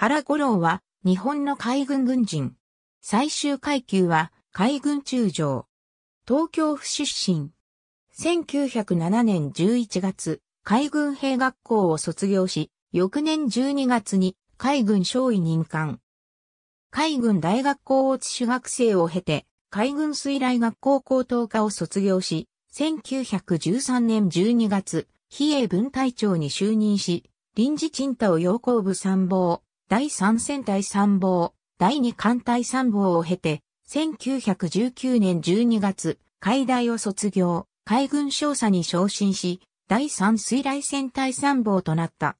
原五郎は日本の海軍軍人。最終階級は海軍中将。東京府出身。1907年11月、海軍兵学校を卒業し、翌年12月に海軍少尉任官。海軍大学校を落主学生を経て、海軍水雷学校高等科を卒業し、1913年12月、比叡分隊長に就任し、臨時鎮太を要項部参謀、第三戦隊参謀、第二艦隊参謀を経て、1919年12月、海大を卒業、海軍少佐に昇進し、第三水雷戦隊参謀となった。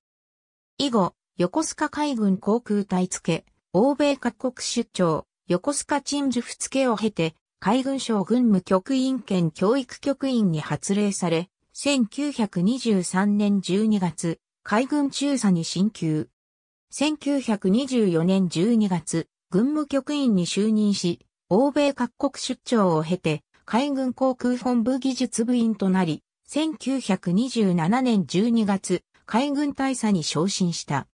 以後、横須賀海軍航空隊付け、欧米各国出張、横須賀鎮守府付けを経て、海軍省軍務局員兼教育局員に発令され、1923年12月、海軍中佐に進級。1924年12月、軍務局員に就任し、欧米各国出張を経て、海軍航空本部技術部員となり、1927年12月、海軍大佐に昇進した。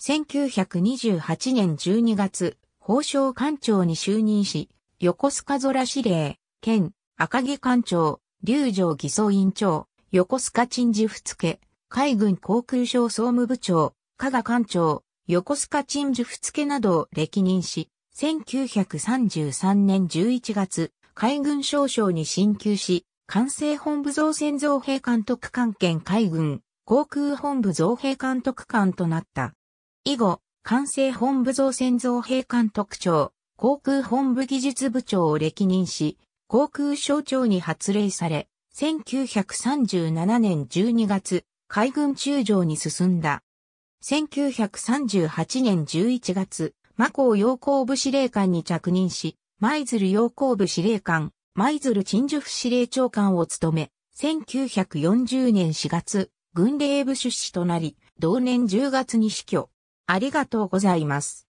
1928年12月、法省官庁に就任し、横須賀空司令、県、赤木官庁、竜城偽装委員長、横須賀鎮守府付、海軍航空省総務部長、加賀艦長、横須賀鎮守府付などを歴任し、1933年11月、海軍少将に進級し、管制本部造船造兵監督官兼海軍、航空本部造兵監督官となった。以後、管制本部造船造兵監督長、航空本部技術部長を歴任し、航空省庁に発令され、1937年12月、海軍中将に進んだ。1938年11月、マコー陽光部司令官に着任し、舞鶴陽光部司令官、舞鶴陳樹府司令長官を務め、1940年4月、軍令部出資となり、同年10月に死去。ありがとうございます。